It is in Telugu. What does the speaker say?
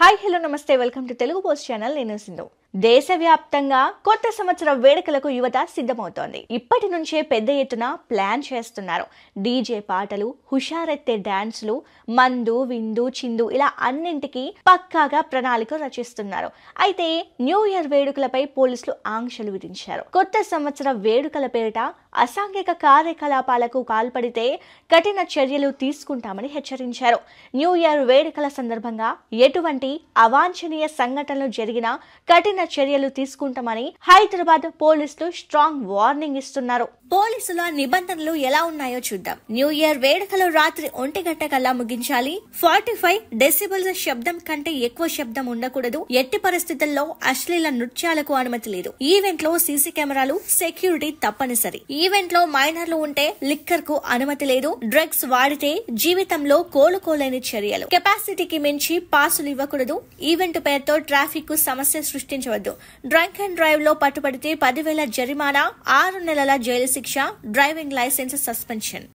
హాయ్ హలో నమస్తే welcome to Telugu post channel నేను సింధు దేశవ్యాప్తంగా కొత్త సంవత్సర వేడుకలకు యువత సిద్ధమవుతోంది ఇప్పటి నుంచే పెద్ద ఎత్తున ప్లాన్ చేస్తున్నారు డీజే పాటలు హుషారెత్తే డ్యాన్సులు మందు విందు చిందు ఇలా అన్నింటికి పక్కాగా ప్రణాళిక రచిస్తున్నారు అయితే న్యూ ఇయర్ వేడుకలపై పోలీసులు ఆంక్షలు విధించారు కొత్త సంవత్సర వేడుకల పేరిట అసాంఘిక కార్యకలాపాలకు కాల్పడితే కఠిన చర్యలు తీసుకుంటామని హెచ్చరించారు న్యూ ఇయర్ వేడుకల సందర్భంగా ఎటువంటి అవాంఛనీయ సంఘటనలు జరిగినా కఠిన చర్యలు తీసుకుంటామని హైదరాబాద్ పోలీసులు స్ట్రాంగ్ వార్నింగ్ ఇస్తున్నారు పోలీసుల నిబంధనలు ఎలా ఉన్నాయో చూద్దాం న్యూ ఇయర్ వేడుకలు రాత్రి ఒంటి గంట కల్లా ముగించాలి ఫార్టీ ఫైవ్ డెసిబల్స్ శబ్దం కంటే ఎక్కువ శబ్దం ఉండకూడదు ఎట్టి పరిస్థితుల్లో అశ్లీల నృత్యాలకు అనుమతి లేదు ఈవెంట్ లో సీసీ కెమెరాలు సెక్యూరిటీ తప్పనిసరి ఈవెంట్ లో మైనర్లు ఉంటే లిక్కర్ కు అనుమతి లేదు డ్రగ్స్ వాడితే జీవితంలో కోలుకోలేని చర్యలు కెపాసిటీకి మించి పాసులు ఇవ్వకూడదు ఈవెంట్ పేరుతో ట్రాఫిక్ కు సమస్య సృష్టించ పాటించవద్దు డ్రంక్ అండ్ డ్రైవ్ లో పట్టుబడితే పదివేల జరిమానా ఆరు నెలల జైలు శిక్ష డ్రైవింగ్ లైసెన్స్ సస్పెన్షన్